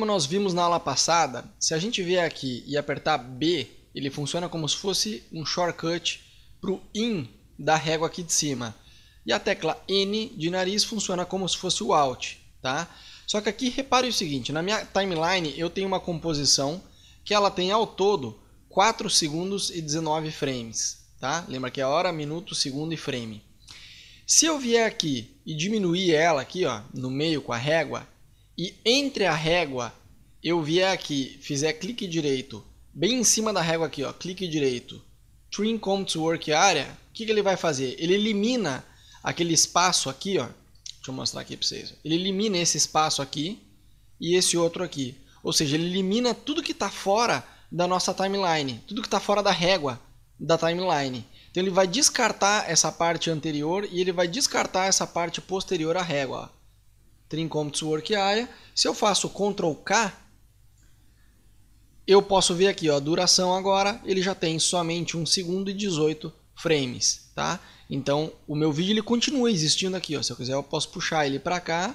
Como nós vimos na aula passada, se a gente vier aqui e apertar B, ele funciona como se fosse um shortcut para o IN da régua aqui de cima. E a tecla N de nariz funciona como se fosse o ALT. Tá? Só que aqui repare o seguinte, na minha timeline eu tenho uma composição que ela tem ao todo 4 segundos e 19 frames. Tá? Lembra que é hora, minuto, segundo e frame. Se eu vier aqui e diminuir ela aqui ó, no meio com a régua, e entre a régua, eu vier aqui, fizer clique direito, bem em cima da régua aqui, ó, clique direito, Trim Comps Work Area, o que, que ele vai fazer? Ele elimina aquele espaço aqui, ó, deixa eu mostrar aqui para vocês. Ele elimina esse espaço aqui e esse outro aqui. Ou seja, ele elimina tudo que está fora da nossa timeline, tudo que está fora da régua da timeline. Então ele vai descartar essa parte anterior e ele vai descartar essa parte posterior à régua. Work Tsuorkiaia. Se eu faço Ctrl K, eu posso ver aqui, ó, a duração agora, ele já tem somente 1 segundo e 18 frames, tá? Então, o meu vídeo ele continua existindo aqui, ó. Se eu quiser, eu posso puxar ele para cá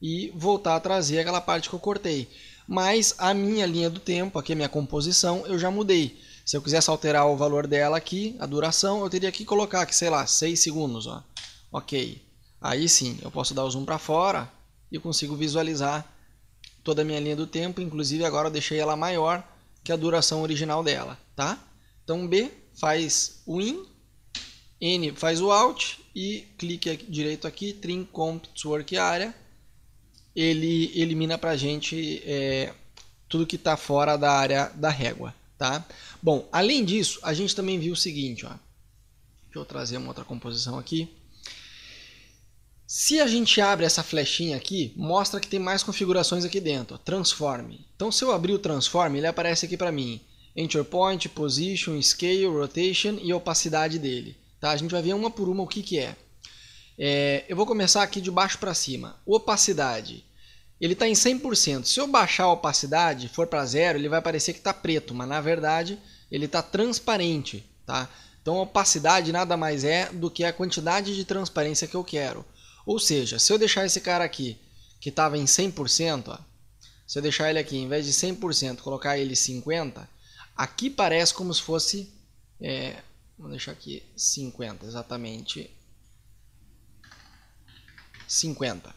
e voltar a trazer aquela parte que eu cortei. Mas a minha linha do tempo, aqui a minha composição, eu já mudei. Se eu quisesse alterar o valor dela aqui, a duração, eu teria que colocar aqui, sei lá, 6 segundos, ó. OK. Aí sim, eu posso dar o zoom para fora e consigo visualizar toda a minha linha do tempo, inclusive agora eu deixei ela maior que a duração original dela, tá? Então B faz o in, N faz o out e clique direito aqui, trim comp work area, ele elimina para a gente é, tudo que está fora da área da régua, tá? Bom, além disso, a gente também viu o seguinte, ó. Deixa eu trazer uma outra composição aqui. Se a gente abre essa flechinha aqui, mostra que tem mais configurações aqui dentro, Transform. Então se eu abrir o Transform, ele aparece aqui para mim, Enter Point, Position, Scale, Rotation e opacidade dele. Tá? A gente vai ver uma por uma o que, que é. é eu vou começar aqui de baixo para cima, opacidade. Ele está em 100%, se eu baixar a opacidade, for para zero, ele vai parecer que está preto, mas na verdade ele está transparente. Tá? Então opacidade nada mais é do que a quantidade de transparência que eu quero. Ou seja, se eu deixar esse cara aqui, que estava em 100%, ó, se eu deixar ele aqui, em vez de 100%, colocar ele 50%, aqui parece como se fosse... É, vou deixar aqui 50, exatamente 50.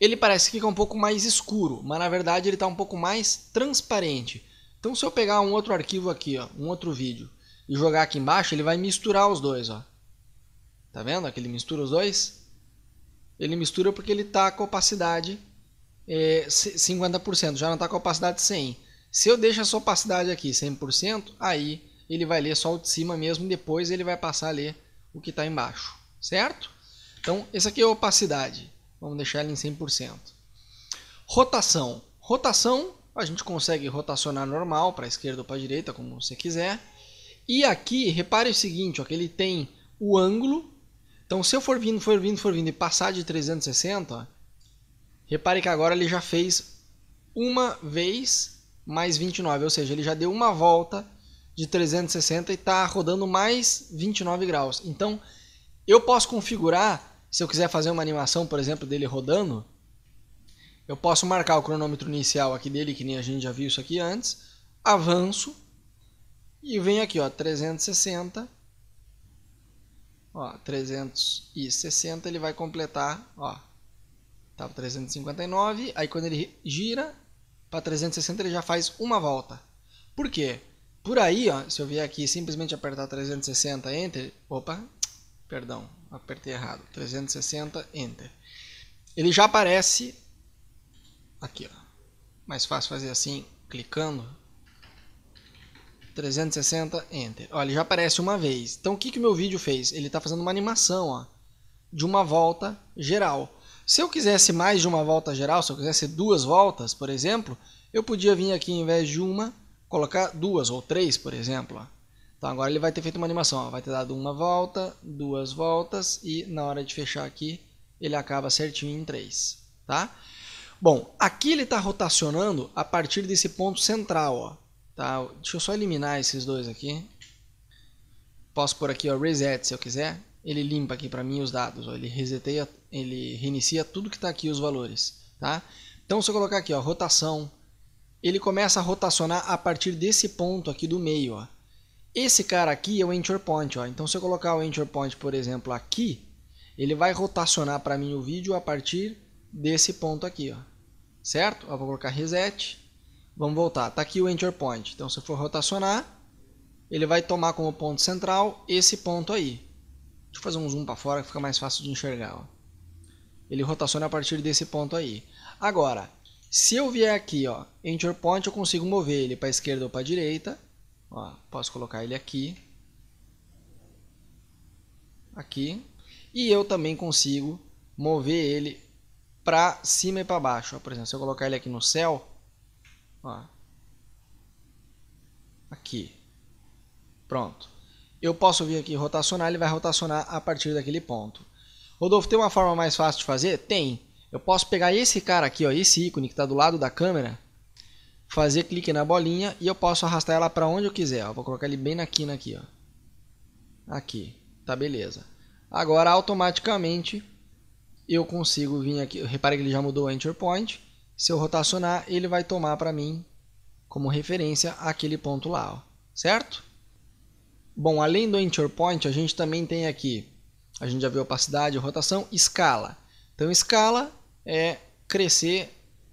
Ele parece que fica um pouco mais escuro, mas na verdade ele está um pouco mais transparente. Então se eu pegar um outro arquivo aqui, ó, um outro vídeo, e jogar aqui embaixo, ele vai misturar os dois. Ó. Tá vendo que ele mistura os dois? Ele mistura porque ele está com opacidade é, 50%, já não está com opacidade 100%. Se eu deixo essa opacidade aqui 100%, aí ele vai ler só o de cima mesmo, depois ele vai passar a ler o que está embaixo, certo? Então, esse aqui é a opacidade, vamos deixar ela em 100%. Rotação. Rotação, a gente consegue rotacionar normal, para a esquerda ou para a direita, como você quiser. E aqui, repare o seguinte, ó, ele tem o ângulo então, se eu for vindo, for vindo, for vindo e passar de 360, repare que agora ele já fez uma vez mais 29, ou seja, ele já deu uma volta de 360 e está rodando mais 29 graus. Então, eu posso configurar, se eu quiser fazer uma animação, por exemplo, dele rodando, eu posso marcar o cronômetro inicial aqui dele, que nem a gente já viu isso aqui antes, avanço e venho aqui, ó, 360 Ó, 360 ele vai completar, ó, tá 359, aí quando ele gira para 360 ele já faz uma volta. Por quê? Por aí, ó, se eu vier aqui simplesmente apertar 360 enter, opa, perdão, apertei errado, 360 enter. Ele já aparece aqui, ó. Mais fácil fazer assim, clicando 360, Enter. Olha, ele já aparece uma vez. Então, o que, que o meu vídeo fez? Ele está fazendo uma animação ó, de uma volta geral. Se eu quisesse mais de uma volta geral, se eu quisesse duas voltas, por exemplo, eu podia vir aqui, em vez de uma, colocar duas ou três, por exemplo. Ó. Então, agora ele vai ter feito uma animação. Ó. Vai ter dado uma volta, duas voltas e, na hora de fechar aqui, ele acaba certinho em três. Tá? Bom, aqui ele está rotacionando a partir desse ponto central. Ó. Tá, deixa eu só eliminar esses dois aqui. Posso por aqui, o reset se eu quiser. Ele limpa aqui para mim os dados, ó, ele reseteia, ele reinicia tudo que está aqui os valores, tá? Então se eu colocar aqui, ó, rotação, ele começa a rotacionar a partir desse ponto aqui do meio, ó. Esse cara aqui é o enter point, ó. Então se eu colocar o enter point, por exemplo, aqui, ele vai rotacionar para mim o vídeo a partir desse ponto aqui, ó. Certo? Eu vou colocar reset Vamos voltar. Está aqui o Enter Point. Então, se eu for rotacionar, ele vai tomar como ponto central esse ponto aí. Deixa eu fazer um zoom para fora que fica mais fácil de enxergar. Ó. Ele rotaciona a partir desse ponto aí. Agora, se eu vier aqui, ó, Enter Point, eu consigo mover ele para a esquerda ou para a direita. Ó, posso colocar ele aqui. Aqui. E eu também consigo mover ele para cima e para baixo. Ó, por exemplo, se eu colocar ele aqui no céu, Ó. Aqui. Pronto. Eu posso vir aqui rotacionar, ele vai rotacionar a partir daquele ponto. Rodolfo, tem uma forma mais fácil de fazer? Tem. Eu posso pegar esse cara aqui, ó, esse ícone que está do lado da câmera, fazer clique na bolinha e eu posso arrastar ela para onde eu quiser. Ó. Vou colocar ele bem na quina aqui. Ó. Aqui. Tá beleza. Agora, automaticamente, eu consigo vir aqui. Repare que ele já mudou o Enter Point se eu rotacionar, ele vai tomar para mim como referência aquele ponto lá, ó, certo? Bom, além do Enter point, a gente também tem aqui, a gente já viu opacidade, rotação, escala. Então, escala é crescer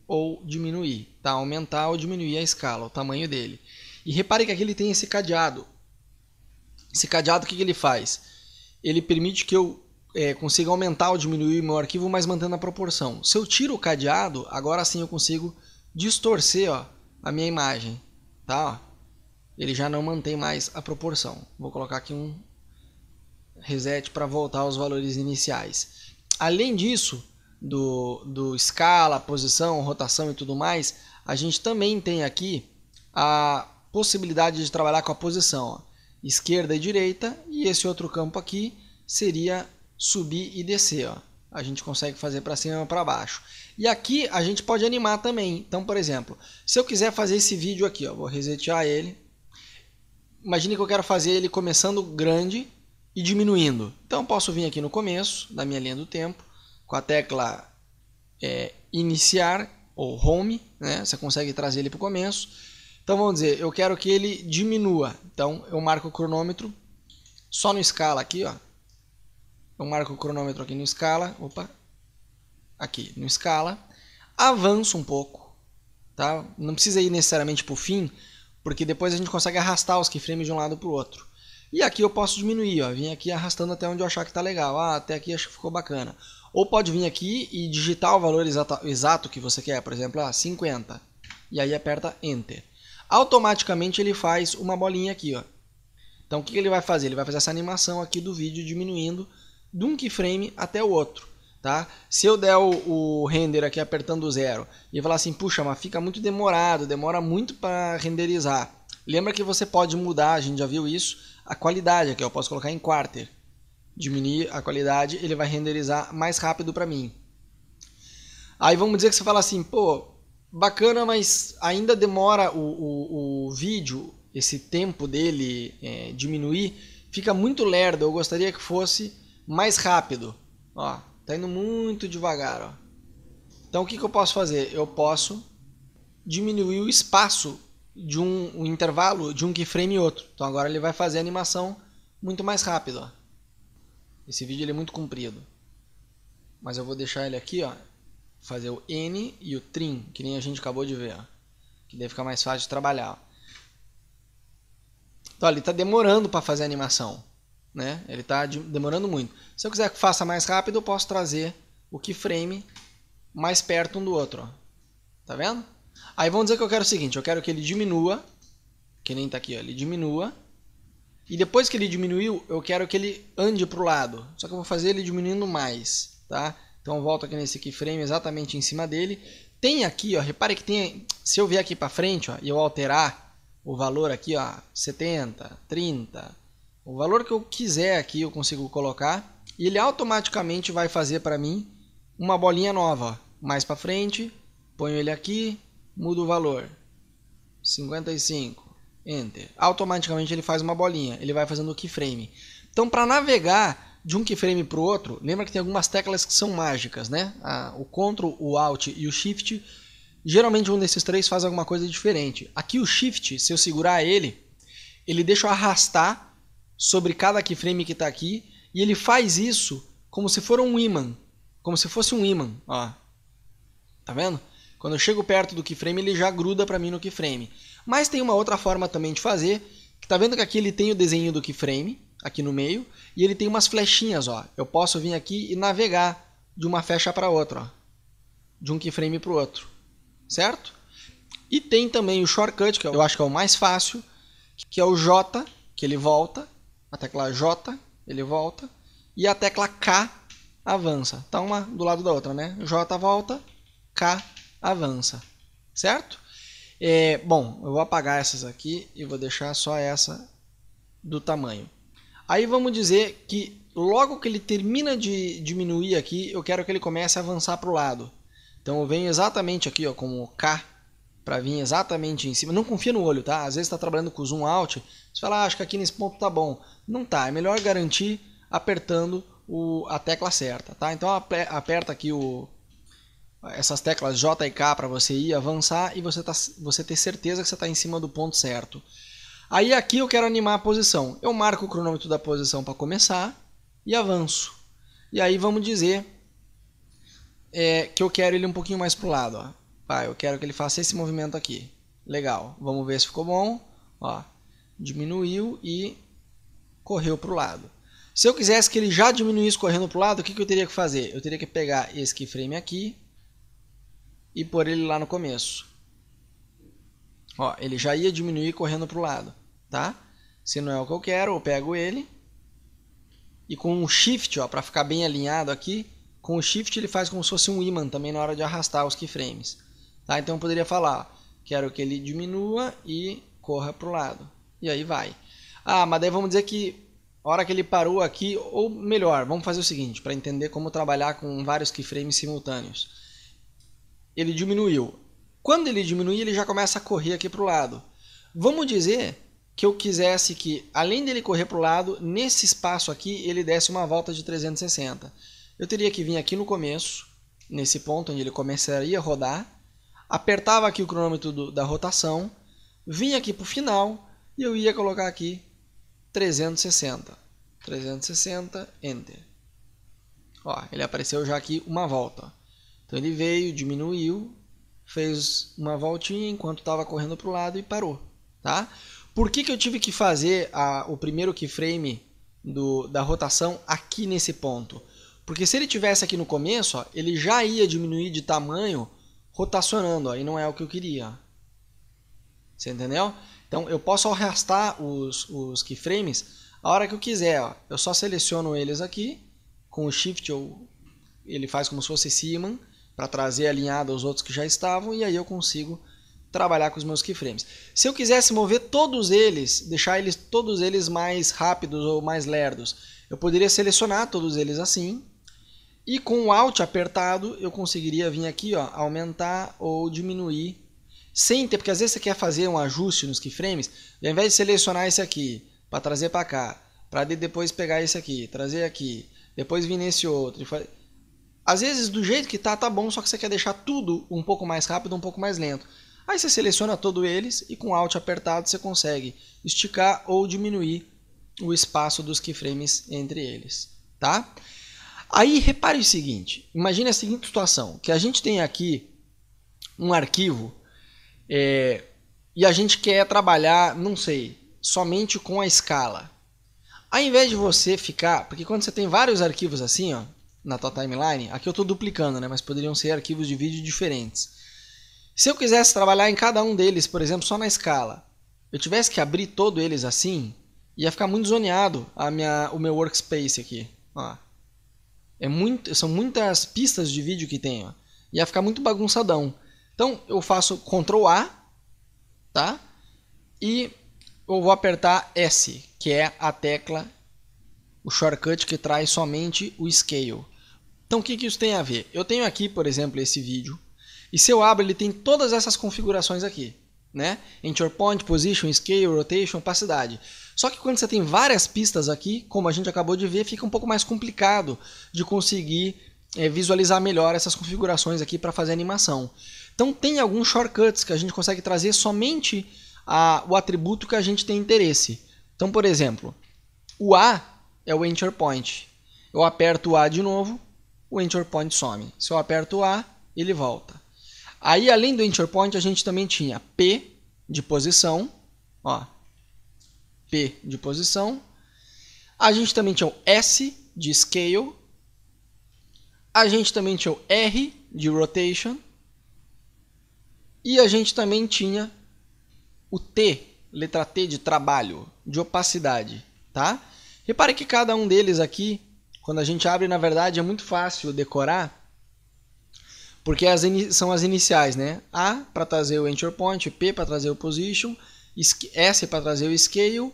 ou diminuir, tá? aumentar ou diminuir a escala, o tamanho dele. E repare que aqui ele tem esse cadeado. Esse cadeado, o que, que ele faz? Ele permite que eu é, consigo aumentar ou diminuir meu arquivo, mas mantendo a proporção. Se eu tiro o cadeado, agora sim eu consigo distorcer ó, a minha imagem. Tá? Ele já não mantém mais a proporção. Vou colocar aqui um reset para voltar aos valores iniciais. Além disso, do, do escala, posição, rotação e tudo mais, a gente também tem aqui a possibilidade de trabalhar com a posição ó, esquerda e direita, e esse outro campo aqui seria subir e descer, ó. A gente consegue fazer para cima e para baixo. E aqui a gente pode animar também. Então, por exemplo, se eu quiser fazer esse vídeo aqui, ó, vou resetear ele. Imagine que eu quero fazer ele começando grande e diminuindo. Então, posso vir aqui no começo da minha linha do tempo com a tecla é, iniciar ou home, né? Você consegue trazer ele para o começo. Então vamos dizer, eu quero que ele diminua. Então eu marco o cronômetro só no escala aqui, ó, eu marco o cronômetro aqui no escala, opa, aqui no escala, avanço um pouco, tá? Não precisa ir necessariamente para o fim, porque depois a gente consegue arrastar os keyframes de um lado para o outro. E aqui eu posso diminuir, ó, vim aqui arrastando até onde eu achar que está legal, ah, até aqui acho que ficou bacana. Ou pode vir aqui e digitar o valor exato, exato que você quer, por exemplo, ah, 50, e aí aperta Enter. Automaticamente ele faz uma bolinha aqui, ó. Então o que ele vai fazer? Ele vai fazer essa animação aqui do vídeo diminuindo de um keyframe até o outro. Tá? Se eu der o, o render aqui apertando zero e falar assim, puxa, mas fica muito demorado, demora muito para renderizar. Lembra que você pode mudar, a gente já viu isso, a qualidade aqui, eu posso colocar em quarter. Diminuir a qualidade, ele vai renderizar mais rápido para mim. Aí vamos dizer que você fala assim, pô, bacana, mas ainda demora o, o, o vídeo, esse tempo dele é, diminuir, fica muito lerdo, eu gostaria que fosse mais rápido. Ó, tá indo muito devagar, ó. Então o que, que eu posso fazer? Eu posso diminuir o espaço de um, intervalo de um keyframe e outro. Então agora ele vai fazer a animação muito mais rápido. Ó. Esse vídeo ele é muito comprido. Mas eu vou deixar ele aqui, ó, fazer o N e o trim, que nem a gente acabou de ver, ó, que daí fica mais fácil de trabalhar. Ó. Então ele está demorando para fazer a animação né? Ele está demorando muito. Se eu quiser que faça mais rápido, eu posso trazer o keyframe mais perto um do outro, ó. Tá vendo? Aí vamos dizer que eu quero o seguinte, eu quero que ele diminua, que nem está aqui, ó, ele diminua. E depois que ele diminuiu, eu quero que ele ande para o lado. Só que eu vou fazer ele diminuindo mais, tá? Então volto aqui nesse keyframe exatamente em cima dele. Tem aqui, ó, repare que tem, se eu vier aqui para frente, ó, e eu alterar o valor aqui, ó, 70, 30, o valor que eu quiser aqui eu consigo colocar e ele automaticamente vai fazer para mim uma bolinha nova. Mais para frente, ponho ele aqui, mudo o valor. 55, Enter. Automaticamente ele faz uma bolinha, ele vai fazendo o keyframe. Então para navegar de um keyframe para o outro, lembra que tem algumas teclas que são mágicas, né? o Ctrl, o Alt e o Shift. Geralmente um desses três faz alguma coisa diferente. Aqui o Shift, se eu segurar ele, ele deixa eu arrastar sobre cada keyframe que está aqui e ele faz isso como se for um imã, como se fosse um imã, ó. Tá vendo? Quando eu chego perto do keyframe, ele já gruda para mim no keyframe. Mas tem uma outra forma também de fazer, que tá vendo que aqui ele tem o desenho do keyframe, aqui no meio, e ele tem umas flechinhas, ó. Eu posso vir aqui e navegar de uma flecha para outra, ó. De um keyframe para o outro, certo? E tem também o shortcut, que eu acho que é o mais fácil, que é o J, que ele volta, a tecla J, ele volta. E a tecla K avança. Tá uma do lado da outra, né? J volta, K avança. Certo? É, bom, eu vou apagar essas aqui e vou deixar só essa do tamanho. Aí vamos dizer que logo que ele termina de diminuir aqui, eu quero que ele comece a avançar para o lado. Então eu venho exatamente aqui ó, com o K para vir exatamente em cima. Não confia no olho, tá? Às vezes está trabalhando com zoom out, você fala, ah, acho que aqui nesse ponto tá bom. Não tá, é melhor garantir apertando o, a tecla certa, tá? Então aperta aqui o, essas teclas J e K para você ir avançar e você, tá, você ter certeza que você está em cima do ponto certo. Aí aqui eu quero animar a posição. Eu marco o cronômetro da posição para começar e avanço. E aí vamos dizer é, que eu quero ele um pouquinho mais para o lado. Ó. Ah, eu quero que ele faça esse movimento aqui. Legal, vamos ver se ficou bom. Ó, diminuiu e correu para o lado. Se eu quisesse que ele já diminuísse correndo para o lado, o que, que eu teria que fazer? Eu teria que pegar esse keyframe aqui e pôr ele lá no começo. Ó, ele já ia diminuir correndo para o lado, tá? Se não é o que eu quero, eu pego ele e com um shift, ó, para ficar bem alinhado aqui, com o shift ele faz como se fosse um imã também na hora de arrastar os keyframes. Tá? Então eu poderia falar, quero que ele diminua e corra para o lado. E aí vai. Ah, mas daí vamos dizer que a hora que ele parou aqui, ou melhor, vamos fazer o seguinte, para entender como trabalhar com vários keyframes simultâneos. Ele diminuiu. Quando ele diminui, ele já começa a correr aqui para o lado. Vamos dizer que eu quisesse que, além dele correr para o lado, nesse espaço aqui ele desse uma volta de 360. Eu teria que vir aqui no começo, nesse ponto onde ele começaria a rodar, apertava aqui o cronômetro do, da rotação, vinha aqui para o final e eu ia colocar aqui 360. 360, Enter. Ó, ele apareceu já aqui uma volta. Então ele veio, diminuiu, fez uma voltinha enquanto estava correndo para o lado e parou. Tá? Por que, que eu tive que fazer a, o primeiro keyframe do, da rotação aqui nesse ponto? Porque se ele tivesse aqui no começo, ó, ele já ia diminuir de tamanho rotacionando. Aí não é o que eu queria. Você entendeu? Então eu posso arrastar os, os keyframes a hora que eu quiser. Ó. Eu só seleciono eles aqui. Com o Shift ou ele faz como se fosse cima para trazer alinhado aos outros que já estavam. E aí eu consigo trabalhar com os meus keyframes. Se eu quisesse mover todos eles, deixar eles todos eles mais rápidos ou mais lerdos, eu poderia selecionar todos eles assim e com o Alt apertado, eu conseguiria vir aqui, ó, aumentar ou diminuir. Sem ter, porque às vezes você quer fazer um ajuste nos keyframes, e ao invés de selecionar esse aqui, para trazer para cá, para depois pegar esse aqui, trazer aqui, depois vir nesse outro. Às vezes do jeito que tá, tá bom, só que você quer deixar tudo um pouco mais rápido, um pouco mais lento. Aí você seleciona todos eles e com Alt apertado você consegue esticar ou diminuir o espaço dos keyframes entre eles, tá? Aí repare o seguinte: imagine a seguinte situação: que a gente tem aqui um arquivo é, e a gente quer trabalhar, não sei, somente com a escala. Ao invés de você ficar, porque quando você tem vários arquivos assim, ó, na tua timeline, aqui eu estou duplicando, né? Mas poderiam ser arquivos de vídeo diferentes. Se eu quisesse trabalhar em cada um deles, por exemplo, só na escala, eu tivesse que abrir todos eles assim, ia ficar muito zoneado a minha, o meu workspace aqui. Ó. É muito, são muitas pistas de vídeo que tem, ó. Ia ficar muito bagunçadão. Então eu faço Ctrl A, tá? E eu vou apertar S, que é a tecla, o shortcut que traz somente o scale. Então o que, que isso tem a ver? Eu tenho aqui, por exemplo, esse vídeo. E se eu abro, ele tem todas essas configurações aqui. Né? Enter point, position, scale, rotation, opacidade. Só que quando você tem várias pistas aqui, como a gente acabou de ver, fica um pouco mais complicado de conseguir é, visualizar melhor essas configurações aqui para fazer animação. Então tem alguns shortcuts que a gente consegue trazer somente a, o atributo que a gente tem interesse. Então, por exemplo, o A é o Enter Point. Eu aperto o A de novo, o Enter Point some. Se eu aperto o A, ele volta. Aí, além do Enter Point, a gente também tinha P de posição. Ó, P de posição. A gente também tinha o S de scale. A gente também tinha o R de rotation. E a gente também tinha o T, letra T de trabalho, de opacidade, tá? Repare que cada um deles aqui, quando a gente abre, na verdade é muito fácil decorar, porque as são as iniciais, né? A para trazer o enter point, P para trazer o position, S para trazer o scale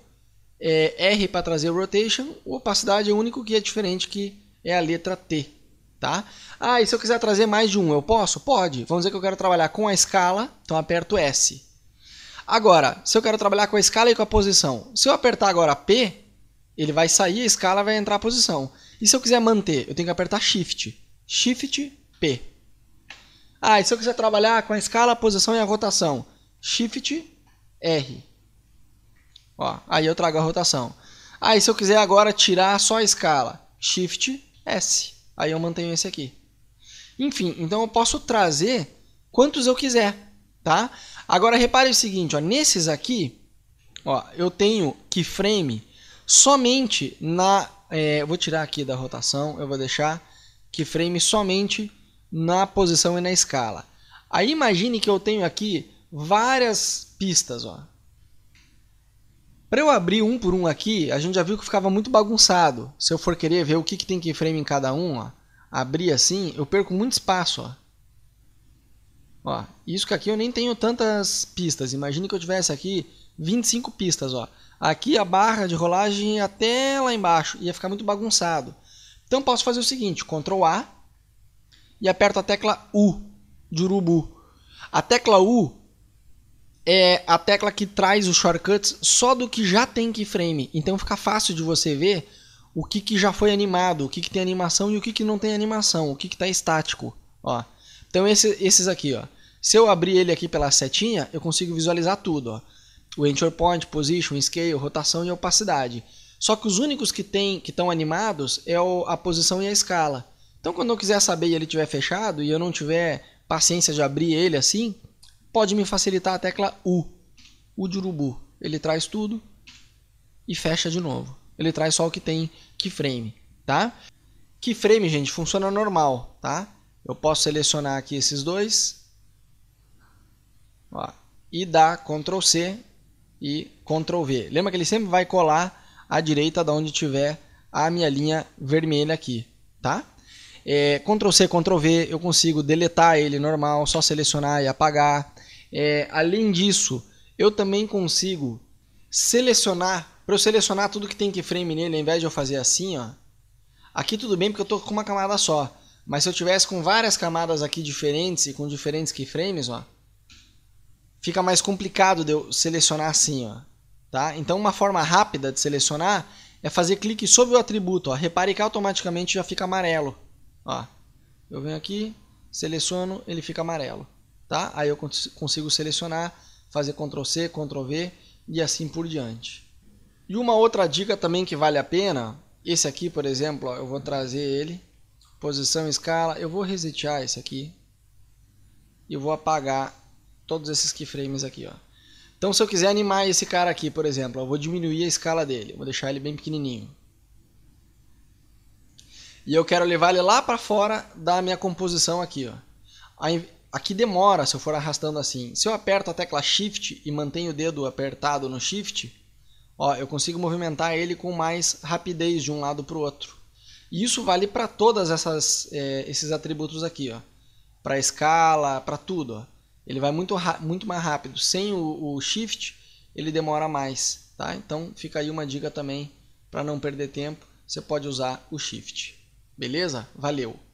é R para trazer o rotation, o opacidade é o único que é diferente que é a letra T, tá? Ah, e se eu quiser trazer mais de um, eu posso? Pode. Vamos dizer que eu quero trabalhar com a escala, então aperto S. Agora, se eu quero trabalhar com a escala e com a posição, se eu apertar agora P, ele vai sair a escala vai entrar a posição. E se eu quiser manter, eu tenho que apertar Shift. Shift P. Ah, e se eu quiser trabalhar com a escala, a posição e a rotação, Shift R. Ó, aí eu trago a rotação. Aí se eu quiser agora tirar só a escala, Shift S. Aí eu mantenho esse aqui. Enfim, então eu posso trazer quantos eu quiser, tá? Agora repare o seguinte, ó, nesses aqui, ó, eu tenho keyframe somente na... É, vou tirar aqui da rotação, eu vou deixar keyframe somente na posição e na escala. Aí imagine que eu tenho aqui várias pistas, ó, para eu abrir um por um aqui, a gente já viu que ficava muito bagunçado. Se eu for querer ver o que, que tem keyframe em cada um, ó, abrir assim, eu perco muito espaço. Ó. Ó, isso que aqui eu nem tenho tantas pistas. Imagine que eu tivesse aqui 25 pistas. Ó. Aqui a barra de rolagem até lá embaixo. Ia ficar muito bagunçado. Então posso fazer o seguinte, Ctrl A e aperto a tecla U de urubu. A tecla U é a tecla que traz os shortcuts só do que já tem keyframe. Então fica fácil de você ver o que, que já foi animado, o que, que tem animação e o que, que não tem animação, o que está estático. Ó. Então esse, esses aqui, ó. se eu abrir ele aqui pela setinha, eu consigo visualizar tudo. Ó. O Enter Point, Position, Scale, Rotação e Opacidade. Só que os únicos que tem, que estão animados é o, a posição e a escala. Então quando eu quiser saber e ele estiver fechado e eu não tiver paciência de abrir ele assim, pode me facilitar a tecla U, U de urubu. Ele traz tudo e fecha de novo. Ele traz só o que tem keyframe, tá? Keyframe, gente, funciona normal, tá? Eu posso selecionar aqui esses dois ó, e dar Ctrl C e Ctrl V. Lembra que ele sempre vai colar à direita de onde tiver a minha linha vermelha aqui, tá? É, Ctrl C, Ctrl V, eu consigo deletar ele normal, só selecionar e apagar. É, além disso, eu também consigo selecionar, para eu selecionar tudo que tem keyframe nele, ao invés de eu fazer assim, ó. Aqui tudo bem porque eu estou com uma camada só, mas se eu tivesse com várias camadas aqui diferentes e com diferentes keyframes, ó, fica mais complicado de eu selecionar assim, ó. Tá? Então uma forma rápida de selecionar é fazer clique sobre o atributo, ó. Repare que automaticamente já fica amarelo, ó. Eu venho aqui, seleciono, ele fica amarelo tá? Aí eu consigo selecionar, fazer Ctrl C, Ctrl V e assim por diante. E uma outra dica também que vale a pena, esse aqui, por exemplo, ó, eu vou trazer ele, posição, escala, eu vou resetear esse aqui e vou apagar todos esses keyframes aqui, ó. Então se eu quiser animar esse cara aqui, por exemplo, eu vou diminuir a escala dele, vou deixar ele bem pequenininho. E eu quero levar ele lá para fora da minha composição aqui, ó. Aqui demora se eu for arrastando assim. Se eu aperto a tecla Shift e mantenho o dedo apertado no Shift, ó, eu consigo movimentar ele com mais rapidez de um lado para o outro. E isso vale para todas essas é, esses atributos aqui, ó, para escala, para tudo. Ó. Ele vai muito muito mais rápido. Sem o, o Shift, ele demora mais, tá? Então fica aí uma dica também para não perder tempo. Você pode usar o Shift. Beleza? Valeu!